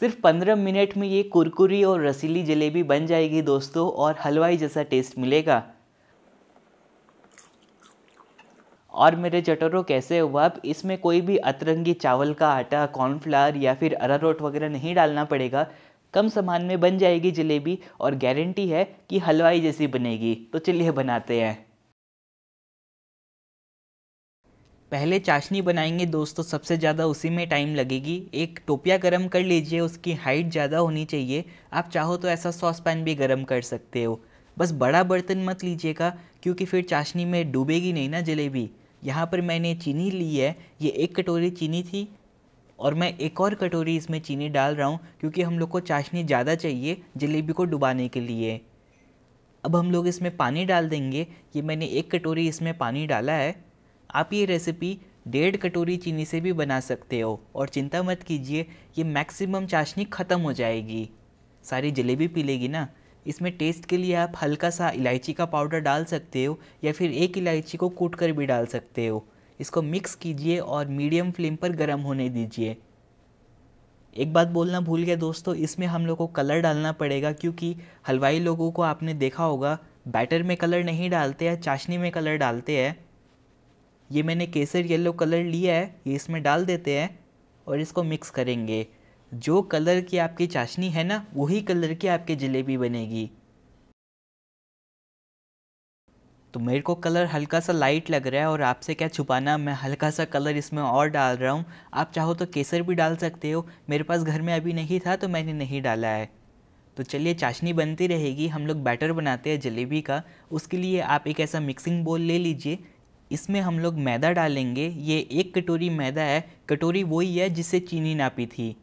सिर्फ 15 मिनट में ये कुरकुरी और रसीली जलेबी बन जाएगी दोस्तों और हलवाई जैसा टेस्ट मिलेगा और मेरे चटोरों कैसे हुआ अब इसमें कोई भी अतरंगी चावल का आटा कॉर्नफ्लावर या फिर अरारोट वगैरह नहीं डालना पड़ेगा कम सामान में बन जाएगी जलेबी और गारंटी है कि हलवाई जैसी बनेगी तो चलिए बनाते हैं पहले चाशनी बनाएंगे दोस्तों सबसे ज़्यादा उसी में टाइम लगेगी एक टोपिया गरम कर लीजिए उसकी हाइट ज़्यादा होनी चाहिए आप चाहो तो ऐसा सॉस पैन भी गरम कर सकते हो बस बड़ा बर्तन मत लीजिएगा क्योंकि फिर चाशनी में डूबेगी नहीं ना जलेबी यहाँ पर मैंने चीनी ली है ये एक कटोरी चीनी थी और मैं एक और कटोरी इसमें चीनी डाल रहा हूँ क्योंकि हम लोग को चाशनी ज़्यादा चाहिए जलेबी को डुबाने के लिए अब हम लोग इसमें पानी डाल देंगे ये मैंने एक कटोरी इसमें पानी डाला है आप ये रेसिपी डेढ़ कटोरी चीनी से भी बना सकते हो और चिंता मत कीजिए ये मैक्सिमम चाशनी ख़त्म हो जाएगी सारी जलेबी पी लेगी ना इसमें टेस्ट के लिए आप हल्का सा इलायची का पाउडर डाल सकते हो या फिर एक इलायची को कूट कर भी डाल सकते हो इसको मिक्स कीजिए और मीडियम फ्लेम पर गर्म होने दीजिए एक बात बोलना भूल गया दोस्तों इसमें हम लोग को कलर डालना पड़ेगा क्योंकि हलवाई लोगों को आपने देखा होगा बैटर में कलर नहीं डालते हैं चाशनी में कलर डालते हैं ये मैंने केसर येलो कलर लिया है ये इसमें डाल देते हैं और इसको मिक्स करेंगे जो कलर की आपकी चाशनी है ना वही कलर की आपकी जलेबी बनेगी तो मेरे को कलर हल्का सा लाइट लग रहा है और आपसे क्या छुपाना मैं हल्का सा कलर इसमें और डाल रहा हूँ आप चाहो तो केसर भी डाल सकते हो मेरे पास घर में अभी नहीं था तो मैंने नहीं डाला है तो चलिए चाशनी बनती रहेगी हम लोग बैटर बनाते हैं जलेबी का उसके लिए आप एक ऐसा मिक्सिंग बोल ले लीजिए इसमें हम लोग मैदा डालेंगे ये एक कटोरी मैदा है कटोरी वही है जिससे चीनी नापी थी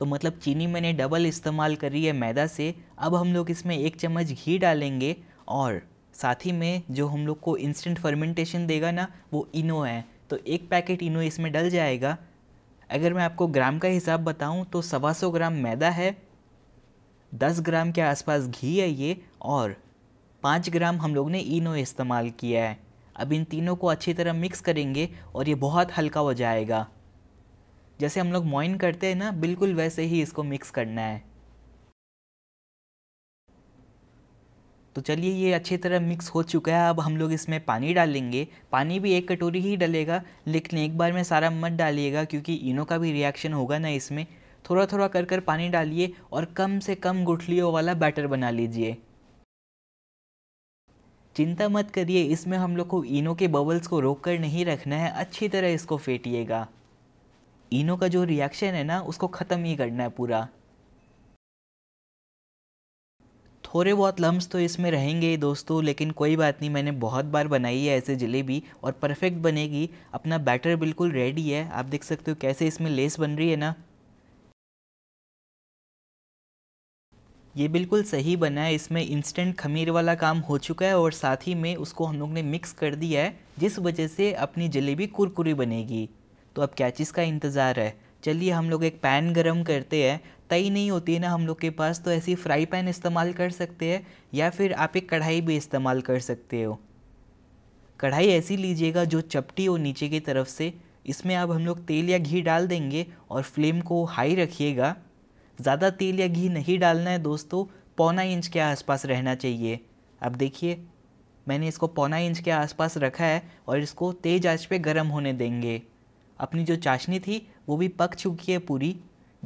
तो मतलब चीनी मैंने डबल इस्तेमाल करी है मैदा से अब हम लोग इसमें एक चम्मच घी डालेंगे और साथ ही में जो हम लोग को इंस्टेंट फर्मेंटेशन देगा ना वो इनो है तो एक पैकेट इनो इसमें डल जाएगा अगर मैं आपको ग्राम का हिसाब बताऊं तो सवा सौ ग्राम मैदा है दस ग्राम के आसपास घी है ये और पाँच ग्राम हम लोग ने इनो इस्तेमाल किया है अब इन तीनों को अच्छी तरह मिक्स करेंगे और ये बहुत हल्का हो जाएगा जैसे हम लोग मॉइन करते हैं ना बिल्कुल वैसे ही इसको मिक्स करना है तो चलिए ये अच्छी तरह मिक्स हो चुका है अब हम लोग इसमें पानी डालेंगे पानी भी एक कटोरी ही डलेगा लेकिन एक बार में सारा मत डालिएगा क्योंकि इनो का भी रिएक्शन होगा ना इसमें थोड़ा थोड़ा कर कर पानी डालिए और कम से कम गुठलियों वाला बैटर बना लीजिए चिंता मत करिए इसमें हम लोग को इनो के बबल्स को रोक कर नहीं रखना है अच्छी तरह इसको फेंटिएगा इनो का जो रिएक्शन है ना उसको ख़त्म ही करना है पूरा थोड़े बहुत लम्स तो इसमें रहेंगे ही दोस्तों लेकिन कोई बात नहीं मैंने बहुत बार बनाई है ऐसे जलेबी और परफेक्ट बनेगी अपना बैटर बिल्कुल रेडी है आप देख सकते हो कैसे इसमें लेस बन रही है ना ये बिल्कुल सही बना है इसमें इंस्टेंट खमीर वाला काम हो चुका है और साथ ही में उसको हम लोग ने मिक्स कर दिया है जिस वजह से अपनी जलेबी कुरकुरी बनेगी तो अब क्या चीज़ का इंतज़ार है चलिए हम लोग एक पैन गरम करते हैं तई नहीं होती है ना हम लोग के पास तो ऐसी फ्राई पैन इस्तेमाल कर सकते हैं या फिर आप एक कढ़ाई भी इस्तेमाल कर सकते हो कढ़ाई ऐसी लीजिएगा जो चपटी हो नीचे की तरफ से इसमें अब हम लोग तेल या घी डाल देंगे और फ्लेम को हाई रखिएगा ज़्यादा तेल या घी नहीं डालना है दोस्तों पौना इंच के आसपास रहना चाहिए अब देखिए मैंने इसको पौना इंच के आसपास रखा है और इसको तेज़ आंच पे गर्म होने देंगे अपनी जो चाशनी थी वो भी पक चुकी है पूरी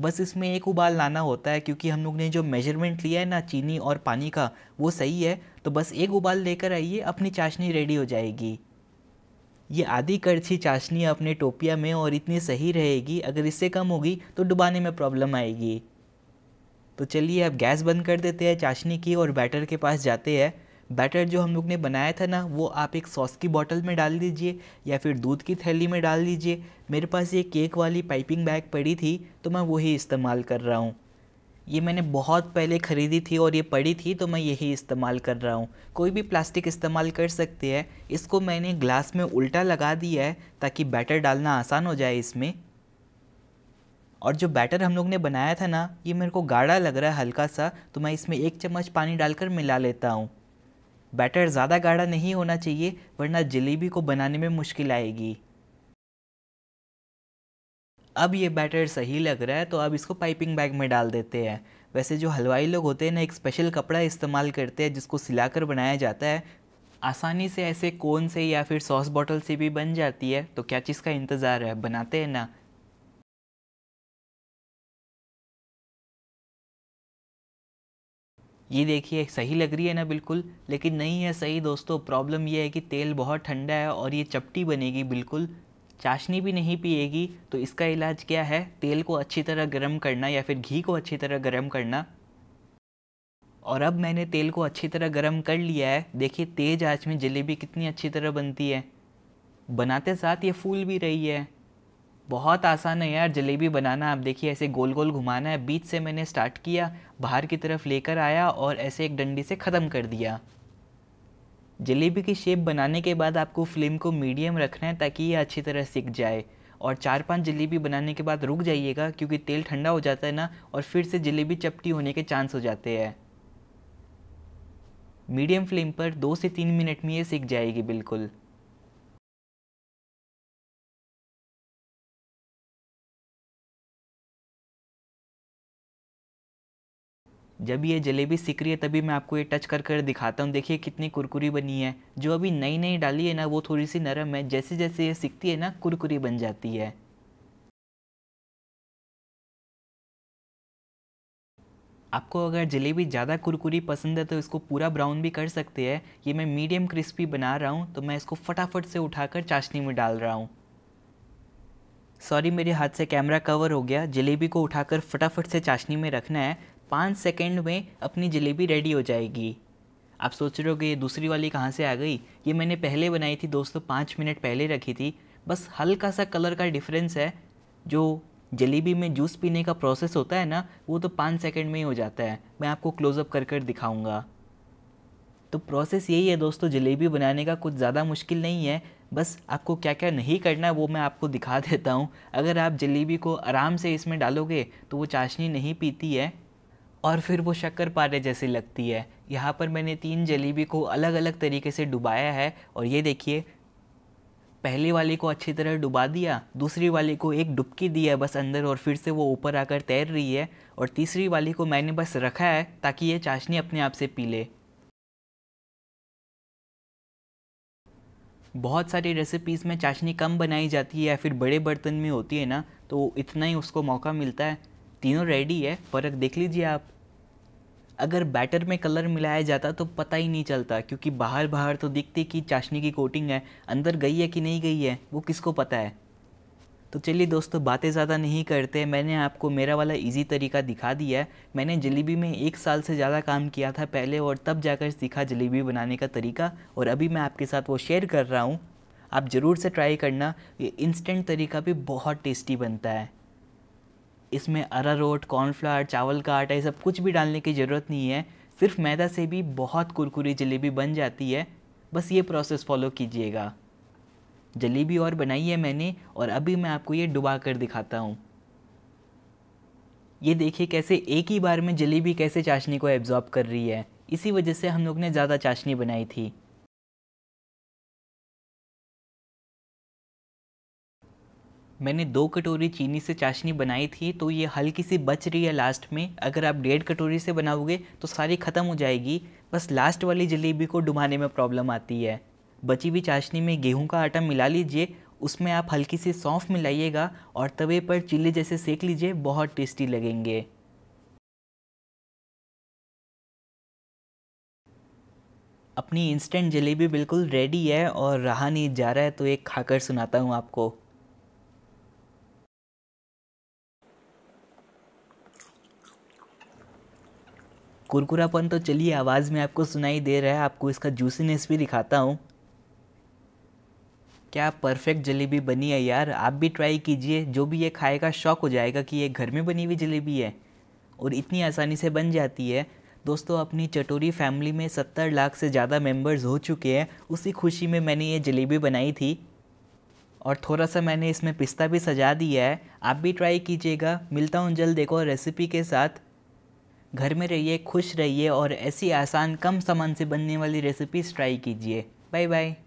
बस इसमें एक उबाल लाना होता है क्योंकि हम लोग ने जो मेजरमेंट लिया है ना चीनी और पानी का वो सही है तो बस एक उबाल लेकर आइए अपनी चाशनी रेडी हो जाएगी ये आधी करछी चाशनी अपने टोपिया में और इतनी सही रहेगी अगर इससे कम होगी तो डुबाने में प्रॉब्लम आएगी तो चलिए अब गैस बंद कर देते हैं चाशनी की और बैटर के पास जाते हैं बैटर जो हम लोग ने बनाया था ना वो आप एक सॉस की बॉटल में डाल दीजिए या फिर दूध की थैली में डाल दीजिए मेरे पास ये केक वाली पाइपिंग बैग पड़ी थी तो मैं वही इस्तेमाल कर रहा हूँ ये मैंने बहुत पहले ख़रीदी थी और ये पड़ी थी तो मैं यही इस्तेमाल कर रहा हूँ कोई भी प्लास्टिक इस्तेमाल कर सकते हैं इसको मैंने ग्लास में उल्टा लगा दिया है ताकि बैटर डालना आसान हो जाए इसमें और जो बैटर हम लोग ने बनाया था ना ये मेरे को गाढ़ा लग रहा है हल्का सा तो मैं इसमें एक चम्मच पानी डालकर मिला लेता हूँ बैटर ज़्यादा गाढ़ा नहीं होना चाहिए वरना जलेबी को बनाने में मुश्किल आएगी अब ये बैटर सही लग रहा है तो अब इसको पाइपिंग बैग में डाल देते हैं वैसे जो हलवाई लोग होते हैं ना एक स्पेशल कपड़ा इस्तेमाल करते हैं जिसको सिलाकर बनाया जाता है आसानी से ऐसे कोन से या फिर सॉस बॉटल से भी बन जाती है तो क्या चीज़ का इंतज़ार है बनाते हैं ना ये देखिए सही लग रही है ना बिल्कुल लेकिन नहीं है सही दोस्तों प्रॉब्लम ये है कि तेल बहुत ठंडा है और ये चपटी बनेगी बिल्कुल चाशनी भी नहीं पिएगी तो इसका इलाज क्या है तेल को अच्छी तरह गर्म करना या फिर घी को अच्छी तरह गर्म करना और अब मैंने तेल को अच्छी तरह गर्म कर लिया है देखिए तेज़ आँच में जलेबी कितनी अच्छी तरह बनती है बनाते साथ ये फूल भी रही है बहुत आसान है यार जलेबी बनाना आप देखिए ऐसे गोल गोल घुमाना है बीच से मैंने स्टार्ट किया बाहर की तरफ लेकर आया और ऐसे एक डंडी से ख़त्म कर दिया जलेबी की शेप बनाने के बाद आपको फ्लेम को मीडियम रखना है ताकि ये अच्छी तरह सिक जाए और चार पांच जलेबी बनाने के बाद रुक जाइएगा क्योंकि तेल ठंडा हो जाता है ना और फिर से जलेबी चपटी होने के चांस हो जाते हैं मीडियम फ्लेम पर दो से तीन मिनट में ये सिक जाएगी बिल्कुल जब ये जलेबी सिक रही है तभी मैं आपको ये टच कर कर दिखाता हूँ देखिए कितनी कुरकुरी बनी है जो अभी नई नई डाली है ना वो थोड़ी सी नरम है जैसे जैसे ये सिकती है ना कुरकुरी बन जाती है आपको अगर जलेबी ज़्यादा कुरकुरी पसंद है तो इसको पूरा ब्राउन भी कर सकते हैं ये मैं मीडियम क्रिस्पी बना रहा हूँ तो मैं इसको फटाफट से उठाकर चाशनी में डाल रहा हूँ सॉरी मेरे हाथ से कैमरा कवर हो गया जलेबी को उठाकर फटाफट से चाशनी में रखना है पाँच सेकेंड में अपनी जलेबी रेडी हो जाएगी आप सोच रहे हो कि ये दूसरी वाली कहाँ से आ गई ये मैंने पहले बनाई थी दोस्तों पाँच मिनट पहले रखी थी बस हल्का सा कलर का डिफरेंस है जो जलेबी में जूस पीने का प्रोसेस होता है ना वो तो पाँच सेकेंड में ही हो जाता है मैं आपको क्लोज़अप कर कर दिखाऊँगा तो प्रोसेस यही है दोस्तों जलेबी बनाने का कुछ ज़्यादा मुश्किल नहीं है बस आपको क्या क्या नहीं करना है वो मैं आपको दिखा देता हूँ अगर आप जलेबी को आराम से इसमें डालोगे तो वो चाशनी नहीं पीती है और फिर वो शक्कर पारे जैसी लगती है यहाँ पर मैंने तीन जलेबी को अलग अलग तरीके से डुबाया है और ये देखिए पहली वाली को अच्छी तरह डुबा दिया दूसरी वाली को एक डुबकी दी है बस अंदर और फिर से वो ऊपर आकर तैर रही है और तीसरी वाली को मैंने बस रखा है ताकि ये चाशनी अपने आप से पी ले बहुत सारी रेसिपीज़ में चाशनी कम बनाई जाती है या फिर बड़े बर्तन में होती है ना तो इतना ही उसको मौका मिलता है तीनों रेडी है फ़र्क देख लीजिए आप अगर बैटर में कलर मिलाया जाता तो पता ही नहीं चलता क्योंकि बाहर बाहर तो दिखती कि चाशनी की कोटिंग है अंदर गई है कि नहीं गई है वो किसको पता है तो चलिए दोस्तों बातें ज़्यादा नहीं करते मैंने आपको मेरा वाला इजी तरीका दिखा दिया है मैंने जलेबी में एक साल से ज़्यादा काम किया था पहले और तब जाकर सीखा जलेबी बनाने का तरीका और अभी मैं आपके साथ वो शेयर कर रहा हूँ आप ज़रूर से ट्राई करना ये इंस्टेंट तरीका भी बहुत टेस्टी बनता है इसमें अरारोट कॉर्नफ्लावर चावल का आटा ये सब कुछ भी डालने की ज़रूरत नहीं है सिर्फ मैदा से भी बहुत कुरकुरी जलेबी बन जाती है बस ये प्रोसेस फॉलो कीजिएगा जलेबी और बनाई है मैंने और अभी मैं आपको ये डुबा कर दिखाता हूँ ये देखिए कैसे एक ही बार में जलेबी कैसे चाशनी को एब्जॉर्ब कर रही है इसी वजह से हम लोग ने ज़्यादा चाशनी बनाई थी मैंने दो कटोरी चीनी से चाशनी बनाई थी तो ये हल्की सी बच रही है लास्ट में अगर आप डेढ़ कटोरी से बनाओगे तो सारी ख़त्म हो जाएगी बस लास्ट वाली जलेबी को डुबाने में प्रॉब्लम आती है बची हुई चाशनी में गेहूं का आटा मिला लीजिए उसमें आप हल्की सी सौंफ मिलाइएगा और तवे पर चिल्ली जैसे सेक लीजिए बहुत टेस्टी लगेंगे अपनी इंस्टेंट जलेबी बिल्कुल रेडी है और रहा नहीं जा रहा है तो एक खाकर सुनाता हूँ आपको कुरकुरापन तो चलिए आवाज़ में आपको सुनाई दे रहा है आपको इसका जूसीनेस भी दिखाता हूँ क्या परफेक्ट जलेबी बनी है यार आप भी ट्राई कीजिए जो भी ये खाएगा शौक हो जाएगा कि ये घर में बनी हुई जलेबी है और इतनी आसानी से बन जाती है दोस्तों अपनी चटोरी फैमिली में सत्तर लाख से ज़्यादा मेंबर्स हो चुके हैं उसी खुशी में मैंने ये जलेबी बनाई थी और थोड़ा सा मैंने इसमें पिस्ता भी सजा दिया है आप भी ट्राई कीजिएगा मिलता हूँ जल्द देखो रेसिपी के साथ घर में रहिए खुश रहिए और ऐसी आसान कम सामान से बनने वाली रेसिपीज़ ट्राई कीजिए बाय बाय